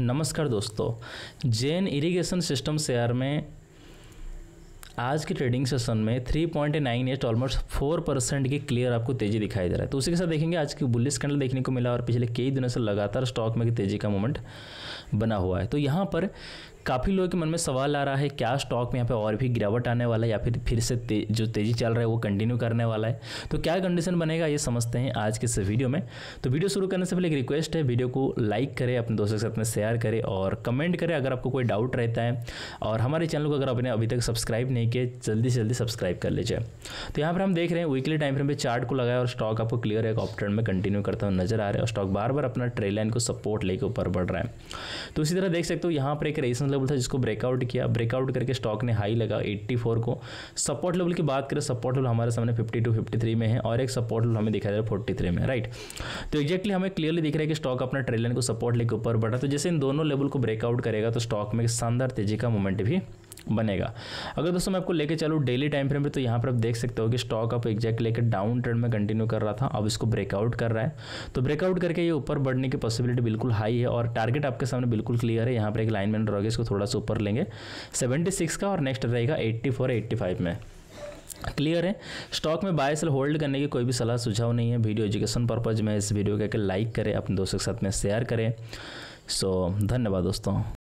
नमस्कार दोस्तों Jain irrigation system share में आज के ट्रेडिंग सेशन में three point nine eight almost four percent की क्लियर आपको तेजी दिखाई दे रहा है तो उसी के साथ देखेंगे आज की बुलिस कैंडल देखने को मिला और पिछले कई दिनों से लगातार स्टॉक में तेजी का मोमेंट बना हुआ है तो यहाँ पर काफ़ी लोगों के मन में सवाल आ रहा है क्या स्टॉक में यहाँ पे और भी गिरावट आने वाला है या फिर फिर से ते, जो तेज़ी चल रहा है वो कंटिन्यू करने वाला है तो क्या कंडीशन बनेगा ये समझते हैं आज के इस वीडियो में तो वीडियो शुरू करने से पहले एक रिक्वेस्ट है वीडियो को लाइक करें अपने दोस्तों के साथ में शेयर करें और कमेंट करें अगर आपको कोई डाउट रहता है और हमारे चैनल को अगर आपने अभी तक सब्सक्राइब नहीं नहीं किए जल्दी से जल्दी सब्सक्राइब कर लीजिए तो यहाँ पर हम देख रहे हैं वीकली टाइम फ्रेम पे चार्ट को लगाया और स्टॉक आपको क्लियर एक ऑप में कंटिन्यू करता हुआ नजर आ रहा है और स्टॉक बार बार अपना ट्रेल लाइन को सपोर्ट लेकर ऊपर बढ़ रहा है तो इसी तरह देख सकते हो यहाँ पर एक रेजिस्टेंस लेवल था जिसको ब्रेकआउट किया ब्रेकआउट करके स्टॉक ने हाई लगा एट्टी को सपोर्ट लेवल की बात करें सपोर्ट लेवल हमारे सामने फिफ्टी टू में है और एक सपोर्ट लेवल हमें दिखाई दे रहा है में राइट तो एक्जैक्टली हमें क्लियरली दिख रहा है कि स्टॉक अपना ट्रेल लाइन को सपोर्ट लेकर ऊपर बढ़ा तो जैसे इन दोनों लेवल को ब्रेकआउट करेगा तो स्टॉक में शानदार तेजी का मोमेंट भी बनेगा अगर दोस्तों मैं आपको लेके चलूँ डेली टाइम फ्रेम पर तो यहाँ पर आप देख सकते हो कि स्टॉक आप एग्जैक्ट लेकर डाउन ट्रेंड में कंटिन्यू कर रहा था अब इसको ब्रेकआउट कर रहा है तो ब्रेकआउट करके ये ऊपर बढ़ने की पॉसिबिलिटी बिल्कुल हाई है और टारगेट आपके सामने बिल्कुल क्लियर है यहाँ पर एक लाइन मैन रहोगे इसको थोड़ा सा ऊपर लेंगे सेवेंटी का और नेक्स्ट रहेगा एट्टी फोर में क्लियर है स्टॉक में बाय सेल होल्ड करने की कोई भी सलाह सुझाव नहीं है वीडियो एजुकेशन पर्पज़ में इस वीडियो के लाइक करें अपने दोस्तों के साथ में शेयर करें सो so, धन्यवाद दोस्तों